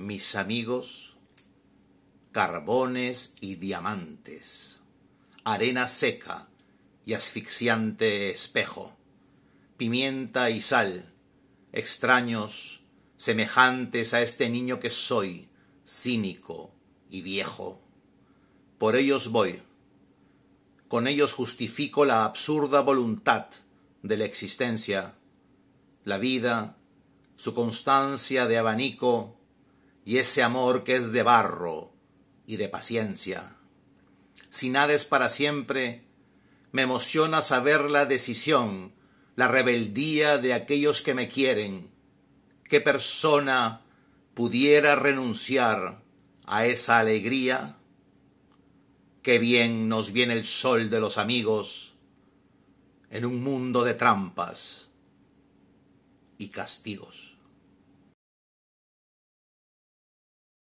mis amigos, carbones y diamantes, arena seca y asfixiante espejo, pimienta y sal, extraños, semejantes a este niño que soy, cínico y viejo. Por ellos voy. Con ellos justifico la absurda voluntad de la existencia, la vida, su constancia de abanico y ese amor que es de barro y de paciencia. Si nada es para siempre, me emociona saber la decisión, la rebeldía de aquellos que me quieren. ¿Qué persona pudiera renunciar a esa alegría? Qué bien nos viene el sol de los amigos en un mundo de trampas y castigos.